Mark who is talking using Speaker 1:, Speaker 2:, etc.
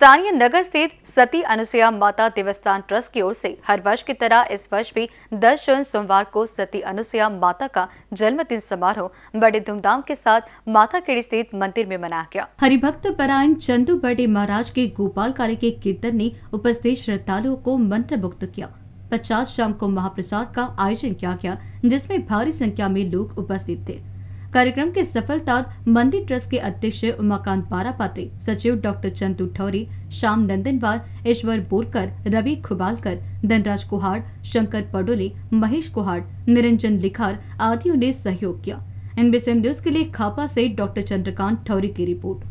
Speaker 1: स्थानीय नगर स्थित सती अनुसुया माता देवस्थान ट्रस्ट की ओर से हर वर्ष की तरह इस वर्ष भी 10 जून सोमवार को सती अनुसुया माता का जन्मदिन समारोह बड़े धूमधाम के साथ माता केड़ी स्थित मंदिर में मनाया गया हरिभक्त परायण चंदू बर्डे महाराज के गोपाल काले के कीर्तन ने उपस्थित श्रद्धालुओं को मंत्र मुक्त किया पचास शाम को महाप्रसाद का आयोजन किया गया जिसमे भारी संख्या में लोग उपस्थित थे कार्यक्रम के सफलता और मंदिर ट्रस्ट के अध्यक्ष उमाकांत बारापाते सचिव डॉक्टर चंदू ठौरी श्याम नंदनवार ईश्वर बोरकर रवि खुबालकर धनराज कुहाड़ शंकर पडोली महेश कुहाड़ निरंजन लिखार आदियों ने सहयोग किया एनबीसी न्यूज के लिए खापा से डॉक्टर चंद्रकांत ठौरी की रिपोर्ट